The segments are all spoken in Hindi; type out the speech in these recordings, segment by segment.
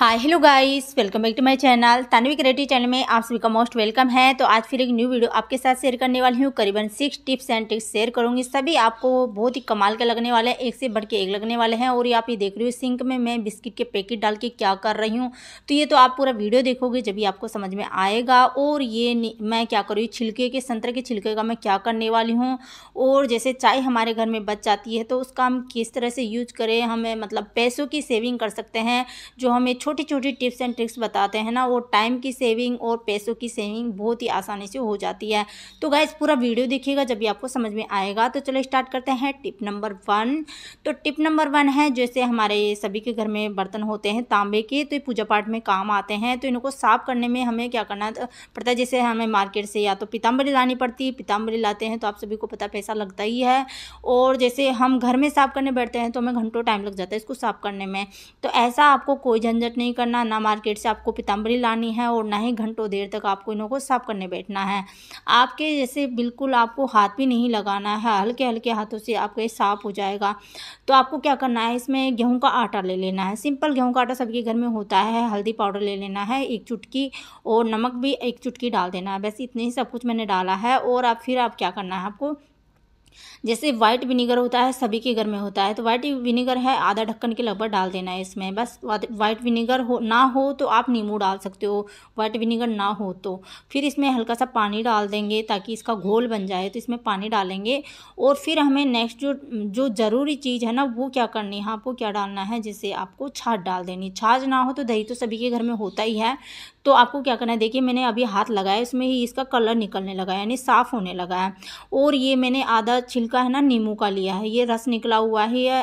hi hello guys welcome back to my channel Tanvi creative channel में आप सभी का मोस्ट वेलकम है तो आज फिर एक न्यू वीडियो आपके साथ शेयर करने वाली हूँ करीबन six tips and tricks share करूँगी सभी आपको बहुत ही कमाल के लगने वाले हैं एक से बढ़ के एक लगने वाले हैं और ये आप ये देख रही हो सिंक में मैं बिस्किट के पैकेट डाल के क्या कर रही हूँ तो ये तो आप पूरा वीडियो देखोगे जब आपको समझ में आएगा और ये मैं क्या कर रही हूँ छिलके के संतरे के छिलके का मैं क्या करने वाली हूँ और जैसे चाय हमारे घर में बच जाती है तो उसका हम किस तरह से यूज करें हमें मतलब पैसों की सेविंग कर सकते हैं जो हमें छोटी छोटी टिप्स एंड ट्रिक्स बताते हैं ना वो टाइम की सेविंग और पैसों की सेविंग बहुत ही आसानी से हो जाती है तो गाइज पूरा वीडियो देखिएगा जब भी आपको समझ में आएगा तो चलो स्टार्ट करते हैं टिप नंबर वन तो टिप नंबर वन है जैसे हमारे सभी के घर में बर्तन होते हैं तांबे के तो ये पूजा पाठ में काम आते हैं तो इनको साफ़ करने में हमें क्या करना पड़ता है जैसे हमें मार्केट से या तो पीताम्बरी लानी पड़ती है पीताम्बरी लाते हैं तो आप सभी को पता पैसा लगता ही है और जैसे हम घर में साफ़ करने बैठते हैं तो हमें घंटों टाइम लग जाता है इसको साफ़ करने में तो ऐसा आपको कोई झंझट नहीं करना ना मार्केट से आपको पिताम्बरी लानी है और ना ही घंटों देर तक आपको इन्हों को साफ करने बैठना है आपके जैसे बिल्कुल आपको हाथ भी नहीं लगाना है हल्के हल्के हाथों से आपके साफ हो जाएगा तो आपको क्या करना है इसमें गेहूँ का आटा ले लेना है सिंपल गेहूँ का आटा सबके घर में होता है हल्दी पाउडर ले लेना है एक चुटकी और नमक भी एक चुटकी डाल देना है बस इतने ही सब कुछ मैंने डाला है और आप फिर आप क्या करना है आपको जैसे व्हाइट विनीगर होता है सभी के घर में होता है तो व्हाइट विनीगर है आधा ढक्कन के लगभग डाल देना है इसमें बस व्हाइट विनीगर हो ना हो तो आप नींबू डाल सकते हो वाइट विनीगर ना हो तो फिर इसमें हल्का सा पानी डाल देंगे ताकि इसका घोल बन जाए तो इसमें पानी डालेंगे और फिर हमें नेक्स्ट जो जो ज़रूरी चीज़ है ना वो क्या करनी है आपको क्या डालना है जैसे आपको छाछ डाल देनी छाछ ना हो तो दही तो सभी के घर में होता ही है तो आपको क्या करना है देखिए मैंने अभी हाथ लगाया इसमें ही इसका कलर निकलने लगा यानी साफ़ होने लगा है और ये मैंने आधा छिल का है ना नींबू का लिया है ये रस निकला हुआ है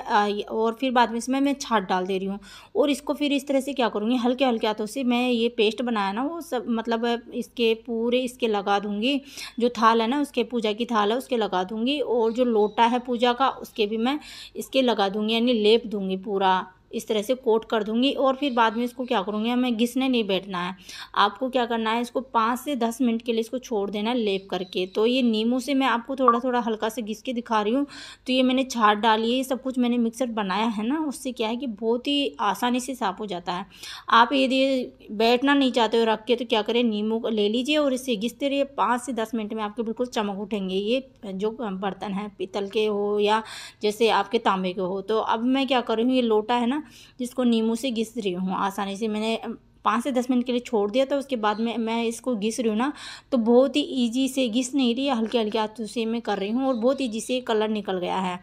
और फिर बाद में इसमें मैं छाट डाल दे रही हूँ और इसको फिर इस तरह से क्या करूँगी हल्के हल्के हाथों से मैं ये पेस्ट बनाया ना वो सब मतलब इसके पूरे इसके लगा दूँगी जो थाल है ना उसके पूजा की थाल है उसके लगा दूँगी और जो लोटा है पूजा का उसके भी मैं इसके लगा दूँगी यानी लेप दूँगी पूरा इस तरह से कोट कर दूंगी और फिर बाद में इसको क्या करूँगी हमें घिसने नहीं बैठना है आपको क्या करना है इसको पाँच से दस मिनट के लिए इसको छोड़ देना है लेप करके तो ये नींबू से मैं आपको थोड़ा थोड़ा हल्का से घिस के दिखा रही हूँ तो ये मैंने छाट डाली है ये सब कुछ मैंने मिक्सर बनाया है ना उससे क्या है कि बहुत ही आसानी से साफ हो जाता है आप यदि बैठना नहीं चाहते हो रख के तो क्या करें नींबू ले लीजिए और इससे घिसते रहिए पाँच से दस मिनट में आपके बिल्कुल चमक उठेंगे ये जो बर्तन है पीतल के हो या जैसे आपके तांबे के हो तो अब मैं क्या कर रही हूँ ये लोटा है ना जिसको नींबू से घिस रही हूँ आसानी से मैंने पाँच से दस मिनट के लिए छोड़ दिया था उसके बाद में मैं इसको घिस रही हूँ ना तो बहुत ही ईजी से घिस नहीं रही हल्के हल्के हाथों से मैं कर रही हूँ और बहुत ईजी से कलर निकल गया है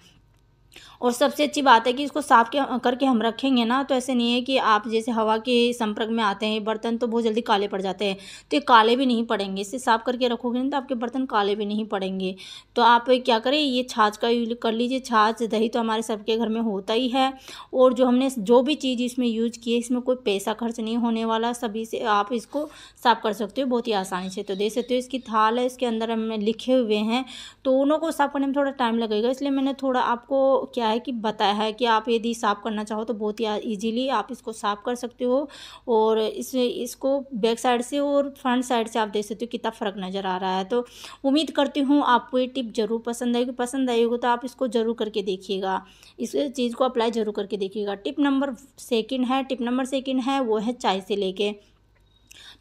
और सबसे अच्छी बात है कि इसको साफ़ करके हम रखेंगे ना तो ऐसे नहीं है कि आप जैसे हवा के संपर्क में आते हैं बर्तन तो बहुत जल्दी काले पड़ जाते हैं तो ये काले भी नहीं पड़ेंगे इसे साफ़ करके रखोगे ना तो आपके बर्तन काले भी नहीं पड़ेंगे तो आप क्या करें ये छाछ का यूज कर लीजिए छाछ दही तो हमारे सबके घर में होता ही है और जो हमने जो भी चीज़ इसमें यूज की है इसमें कोई पैसा खर्च नहीं होने वाला सभी से आप इसको साफ़ कर सकते हो बहुत ही आसानी से तो दे सकते हो इसकी थाल है इसके अंदर हमें लिखे हुए हैं तो उनको साफ़ करने में थोड़ा टाइम लगेगा इसलिए मैंने थोड़ा आपको क्या है कि बताया है कि आप यदि साफ़ करना चाहो तो बहुत ही ईजीली आप इसको साफ़ कर सकते हो और इस इसको बैक साइड से और फ्रंट साइड से आप देख सकते हो कितना फ़र्क नज़र आ रहा है तो उम्मीद करती हूँ आपको ये टिप ज़रूर पसंद आएगी पसंद आएगी तो आप इसको ज़रूर करके देखिएगा इस चीज़ को अप्लाई ज़रूर करके देखिएगा टिप नंबर सेकेंड है टिप नंबर सेकेंड है वो है चाय से लेके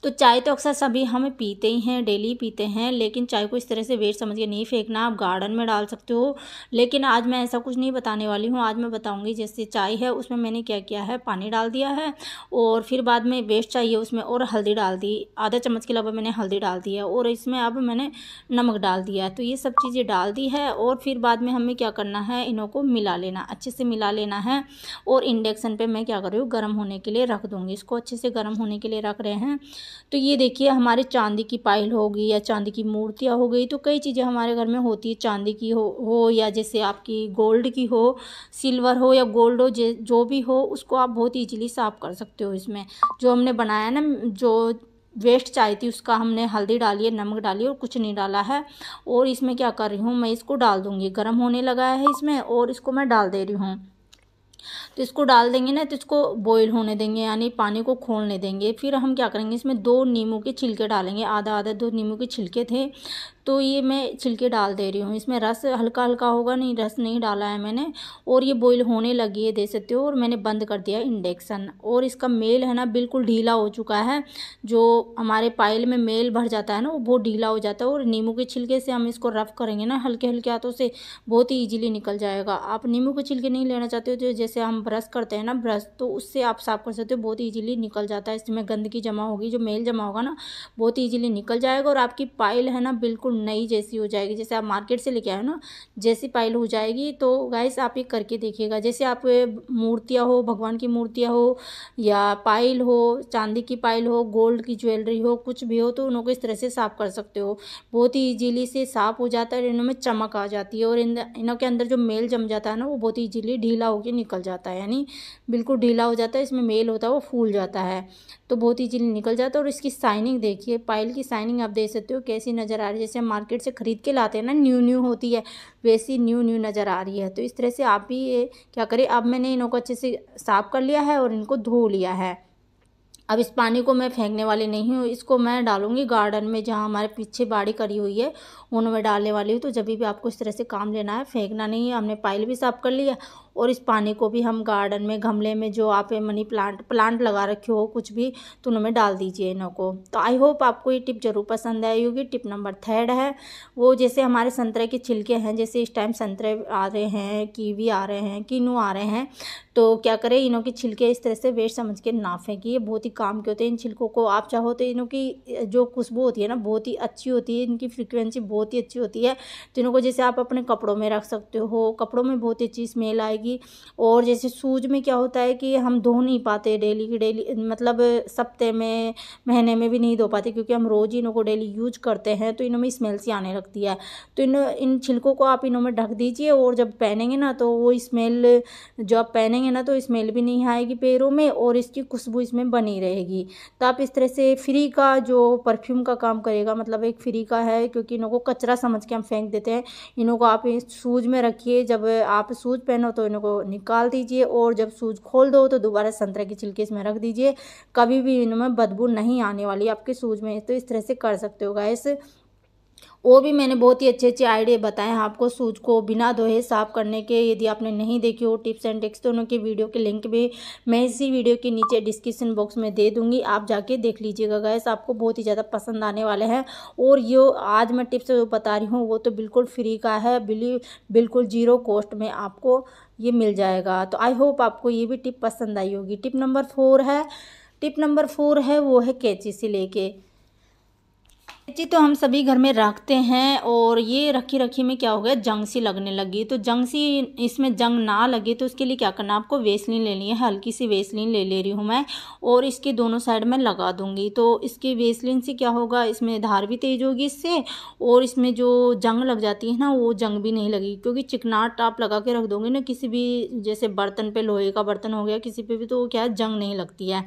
तो चाय तो अक्सर सभी हम पीते ही हैं डेली पीते हैं लेकिन चाय को इस तरह से वेट समझ के नहीं फेंकना आप गार्डन में डाल सकते हो लेकिन आज मैं ऐसा कुछ नहीं बताने वाली हूँ आज मैं बताऊँगी जैसे चाय है उसमें मैंने क्या किया है पानी डाल दिया है और फिर बाद में वेस्ट चाहिए उसमें और हल्दी डाल दी आधा चम्मच के लगभग मैंने हल्दी डाल दी है और इसमें अब मैंने नमक डाल दिया है तो ये सब चीज़ें डाल दी है और फिर बाद में हमें क्या करना है इन्हों को मिला लेना अच्छे से मिला लेना है और इंडक्शन पर मैं क्या कर रही हूँ गर्म होने के लिए रख दूँगी इसको अच्छे से गर्म होने के लिए रख रहे हैं तो ये देखिए हमारे चांदी की पाइल होगी या चांदी की मूर्तियाँ हो गई तो कई चीज़ें हमारे घर में होती है चांदी की हो हो या जैसे आपकी गोल्ड की हो सिल्वर हो या गोल्ड हो जो भी हो उसको आप बहुत ईजिली साफ़ कर सकते हो इसमें जो हमने बनाया ना जो वेस्ट चाहिए थी उसका हमने हल्दी डाली है नमक डाली और कुछ नहीं डाला है और इसमें क्या कर रही हूँ मैं इसको डाल दूँगी गर्म होने लगा है इसमें और इसको मैं डाल दे रही हूँ तो इसको डाल देंगे ना तो इसको बॉयल होने देंगे यानी पानी को खोलने देंगे फिर हम क्या करेंगे इसमें दो नींबू के छिलके डालेंगे आधा आधा दो नींबू के छिलके थे तो ये मैं छिलके डाल दे रही हूँ इसमें रस हल्का हल्का होगा नहीं रस नहीं डाला है मैंने और ये बॉईल होने लगी है दे सकते हो और मैंने बंद कर दिया इंडक्शन और इसका मेल है ना बिल्कुल ढीला हो चुका है जो हमारे पायल में मेल भर जाता है ना वो बहुत ढीला हो जाता है और नींबू के छिलके से हम इसको रफ करेंगे ना हल्के हल्के हाथों से बहुत ही ईजिली निकल जाएगा आप नींबू के छिलके नहीं लेना चाहते हो तो जैसे हम ब्रश करते हैं ना ब्रश तो उससे आप साफ़ कर सकते हो बहुत ईजिली निकल जाता है इसमें गंदगी जमा होगी जो मेल जमा होगा ना बहुत ईजिली निकल जाएगा और आपकी पाइल है ना बिल्कुल नई जैसी हो जाएगी जैसे आप मार्केट से लेके आए हो ना जैसी पाइल हो जाएगी तो गाइस आप ये करके देखिएगा जैसे आप मूर्तियाँ हो भगवान की मूर्तियाँ हो या पाइल हो चांदी की पाइल हो गोल्ड की ज्वेलरी हो कुछ भी हो तो उनको इस तरह से साफ़ कर सकते हो बहुत ही ईजीली से साफ़ हो जाता है और इनमें चमक आ जाती है और इन इनके अंदर जो मेल जम जाता है ना वो बहुत ईजीली ढीला होकर निकल जाता है है यानी बिल्कुल ढीला हो जाता है इसमें मेल होता है वो फूल जाता है तो बहुत ही चीज निकल जाता है और इसकी साइनिंग देखिए पायल की साइनिंग आप देख सकते हो कैसी नज़र आ रही है जैसे हम मार्केट से ख़रीद के लाते हैं ना न्यू न्यू होती है वैसी न्यू न्यू नज़र आ रही है तो इस तरह से आप भी ये क्या करें अब मैंने इनों को अच्छे से साफ़ कर लिया है और इनको धो लिया है अब इस पानी को मैं फेंकने वाली नहीं हूँ इसको मैं डालूंगी गार्डन में जहाँ हमारे पीछे बाड़ी करी हुई है उनमें डालने वाली हूँ तो जब भी आपको इस तरह से काम लेना है फेंकना नहीं है हमने पाइल भी साफ़ कर लिया और इस पानी को भी हम गार्डन में गमले में जो आप मनी प्लांट प्लांट लगा रखे हो कुछ भी तो उनमें डाल दीजिए इन्हों को तो आई होप आपको ये टिप ज़रूर पसंद आई होगी टिप नंबर थर्ड है वो जैसे हमारे संतरे के छिलके हैं जैसे इस टाइम संतरे आ रहे हैं कीवी आ रहे हैं किनू आ रहे हैं तो क्या करें इनों के छिलके इस तरह से वेस्ट समझ के ना फेंकी ये बहुत ही काम के होते हैं इन छिलकों को आप चाहो तो इनों की जो खुशबू होती है ना बहुत ही अच्छी होती है इनकी फ्रिक्वेंसी बहुत ही अच्छी होती है तो इनको जैसे आप अपने कपड़ों में रख सकते हो कपड़ों में बहुत ही अच्छी स्मेल आएगी और जैसे सूज में क्या होता है कि हम धो नहीं पाते डेली की डेली मतलब सप्ते में महीने में भी नहीं धो पाते क्योंकि हम रोज़ इनों को डेली यूज करते हैं तो इनों में स्मेल सी आने लगती है तो इन इन छिलकों को आप इनों में ढक दीजिए और जब पहनेंगे ना तो वो स्मेल जो आप पहनेंगे लगाएंगे ना तो स्मेल भी नहीं आएगी पैरों में और इसकी खुशबू इसमें बनी रहेगी तो आप इस तरह से फ्री का जो परफ्यूम का काम करेगा मतलब एक फ्री का है क्योंकि इनको कचरा समझ के हम फेंक देते हैं इन्हों को आप सूज में रखिए जब आप सूज पहनो तो इनको निकाल दीजिए और जब सूज खोल दो तो दोबारा संतरे के छिलके इसमें रख दीजिए कभी भी इनमें बदबू नहीं आने वाली आपके सूज में तो इस तरह से कर सकते हो गैस और भी मैंने बहुत ही अच्छे अच्छे आइडिया बताए हैं आपको सूज को बिना धोए साफ़ करने के यदि आपने नहीं देखी हो टिप्स एंड टिक्स तो उनके वीडियो के लिंक भी मैं इसी वीडियो के नीचे डिस्क्रिप्शन बॉक्स में दे दूंगी आप जाके देख लीजिएगा गैस आपको बहुत ही ज़्यादा पसंद आने वाले हैं और ये आज मैं टिप्स जो बता रही हूँ वो तो बिल्कुल फ्री का है बिल्कुल जीरो कॉस्ट में आपको ये मिल जाएगा तो आई होप आपको ये भी टिप पसंद आई होगी टिप नंबर फोर है टिप नंबर फोर है वो है कैची से लेके मिर्ची तो हम सभी घर में रखते हैं और ये रखी रखी में क्या हो गया जंग सी लगने लगी तो जंग सी इसमें जंग ना लगे तो उसके लिए क्या करना आपको वेसलिन लेनी है हल्की सी वेसलिन ले ले रही हूँ मैं और इसके दोनों साइड में लगा दूंगी तो इसके वेसलिन से क्या होगा इसमें धार भी तेज होगी इससे और इसमें जो जंग लग जाती है ना वो जंग भी नहीं लगेगी क्योंकि चिकनाट आप लगा के रख दोगे ना किसी भी जैसे बर्तन पर लोहे का बर्तन हो गया किसी पर भी तो क्या जंग नहीं लगती है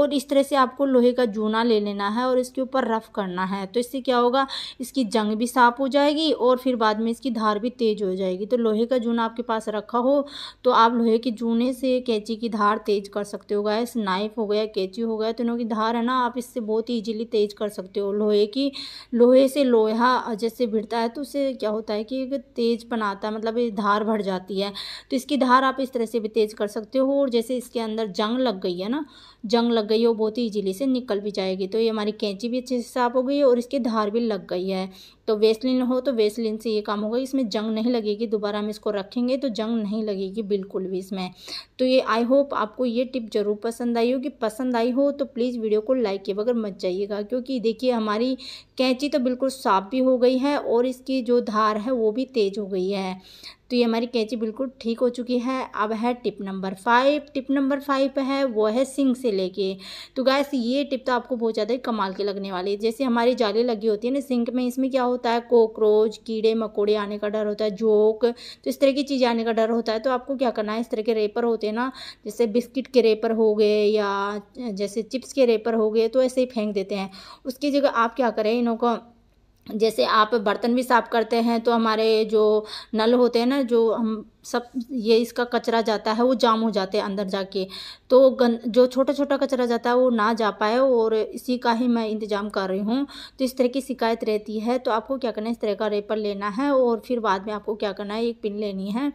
और इस तरह से आपको लोहे का जूना ले लेना है और इसके ऊपर रफ़ करना है तो इससे क्या होगा इसकी जंग भी साफ हो जाएगी और फिर बाद में इसकी धार भी तेज़ हो जाएगी तो लोहे का जून आपके पास रखा हो तो आप लोहे के जूने से कैंची की धार तेज़ कर सकते हो गैस नाइफ हो गया कैंची हो गया तो की धार है ना आप इससे बहुत ईजिली तेज़ कर सकते हो लोहे की लोहे से लोहा जैसे भिड़ता है तो उससे क्या होता है कि तेज़ बनाता है मतलब धार भर जाती है तो इसकी धार आप इस तरह से भी तेज़ कर सकते हो और जैसे इसके अंदर जंग लग गई है ना जंग लग गई हो बहुत ही ईजिली से निकल भी जाएगी तो ये हमारी कैंची भी अच्छे से साफ हो गई और और इसकी धार भी लग गई है तो वेस्लिन हो तो वेस्लिन से ये काम होगा इसमें जंग नहीं लगेगी दोबारा हम इसको रखेंगे तो जंग नहीं लगेगी बिल्कुल भी इसमें तो ये आई होप आपको ये टिप ज़रूर पसंद आई होगी पसंद आई हो तो प्लीज़ वीडियो को लाइक किए बगैर मत जाइएगा क्योंकि देखिए हमारी कैंची तो बिल्कुल साफ भी हो गई है और इसकी जो धार है वो भी तेज़ हो गई है तो ये हमारी कैंची बिल्कुल ठीक हो चुकी है अब है tip number five tip number five है वो है सिंग से लेके तो गैस ये टिप तो आपको बहुत ज़्यादा कमाल के लगने वाली है जैसे हमारी जाली लगी होती है ना सिंक में इसमें क्या होता है कॉकरोच कीड़े मकोड़े आने का डर होता है जोक तो इस तरह की चीज़ आने का डर होता है तो आपको क्या करना है इस तरह के रेपर होते हैं ना जैसे बिस्किट के रेपर हो गए या जैसे चिप्स के रेपर हो गए तो ऐसे ही फेंक देते हैं उसकी जगह आप क्या करें इनों को जैसे आप बर्तन भी साफ़ करते हैं तो हमारे जो नल होते हैं ना जो हम सब ये इसका कचरा जाता है वो जाम हो जाते हैं अंदर जाके तो गन जो छोटा छोटा कचरा जाता है वो ना जा पाए और इसी का ही मैं इंतज़ाम कर रही हूँ तो इस तरह की शिकायत रहती है तो आपको क्या करना है इस तरह का रेपर लेना है और फिर बाद में आपको क्या करना है एक पिन लेनी है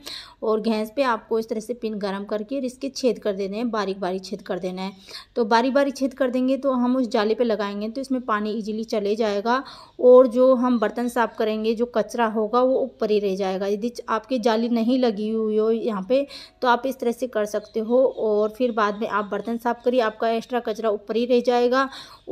और गैस पर आपको इस तरह से पिन गर्म करके इसके छेद कर देने हैं बारीक बारीक छेद कर देना है तो बारीक बारी छेद कर देंगे तो हम उस जाले पर लगाएंगे तो इसमें पानी ईजिली चले जाएगा और जो हम बर्तन साफ़ करेंगे जो कचरा होगा वो ऊपर ही रह जाएगा यदि आपकी जाली नहीं लगी लगी हुई हो यहाँ पे तो आप इस तरह से कर सकते हो और फिर बाद में आप बर्तन साफ़ करिए आपका एक्स्ट्रा कचरा ऊपर ही रह जाएगा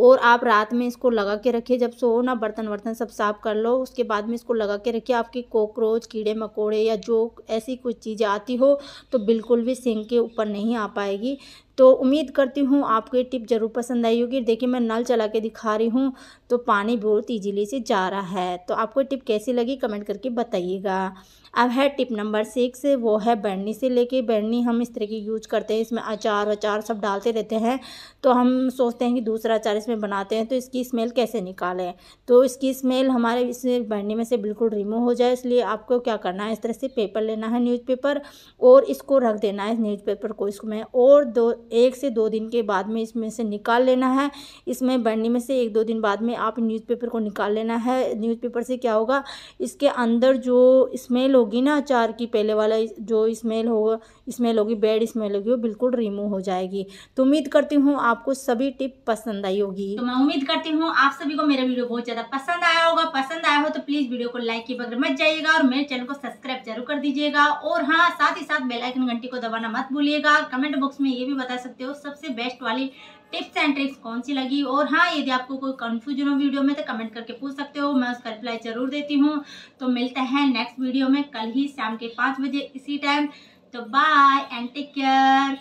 और आप रात में इसको लगा के रखिए जब सो ना बर्तन वर्तन सब साफ़ कर लो उसके बाद में इसको लगा के रखिए आपके कॉकरोच कीड़े मकोड़े या जो ऐसी कुछ चीज़ें आती हो तो बिल्कुल भी सिंक के ऊपर नहीं आ पाएगी तो उम्मीद करती हूँ आपको ये टिप ज़रूर पसंद आई होगी देखिए मैं नल चला के दिखा रही हूँ तो पानी बहुत ईजिली से जा रहा है तो आपको टिप कैसी लगी कमेंट करके बताइएगा अब है टिप नंबर सिक्स वो है बैंडनी से लेके बैंडनी हम इस तरह की यूज करते हैं इसमें अचार अचार सब डालते रहते हैं तो हम सोचते हैं कि दूसरा अचार इसमें बनाते हैं तो इसकी स्मेल कैसे निकालें तो इसकी स्मेल हमारे इस बैंडनी में से बिल्कुल रिमूव हो जाए इसलिए आपको क्या करना है इस तरह से पेपर लेना है न्यूज़ और इसको रख देना है न्यूज़पेपर को इसको और दो एक से दो दिन के बाद में इसमें से निकाल लेना है इसमें बढ़ने में से एक दो दिन बाद में आप न्यूज़पेपर को निकाल लेना है न्यूज़पेपर से क्या होगा इसके अंदर जो स्मेल होगी ना अचार की पहले वाला जो स्मेल होगा स्मेल होगी बैड स्मेल होगी वो बिल्कुल रिमूव हो जाएगी तो उम्मीद करती हूँ आपको सभी टिप पसंद आई होगी तो मैं उम्मीद करती हूँ आप सभी को मेरा वीडियो बहुत ज़्यादा पसंद आया होगा पसंद आया हो तो प्लीज़ वीडियो को लाइक की बगैर मत जाइएगा और मेरे चैनल को सब्सक्राइब जरूर कर दीजिएगा और हाँ साथ ही साथ बेलाइकन घंटी को दबाना मत भूलिएगा कमेंट बॉक्स में ये भी बता सकते हो सबसे बेस्ट वाली टिप्स एंड ट्रिक्स कौन सी लगी और हाँ यदि आपको कोई कन्फ्यूजन हो वीडियो में तो कमेंट करके पूछ सकते हो मैं उसका रिप्लाई जरूर देती हूँ तो मिलते हैं नेक्स्ट वीडियो में कल ही शाम के पाँच बजे इसी टाइम तो बाय एंड टेक केयर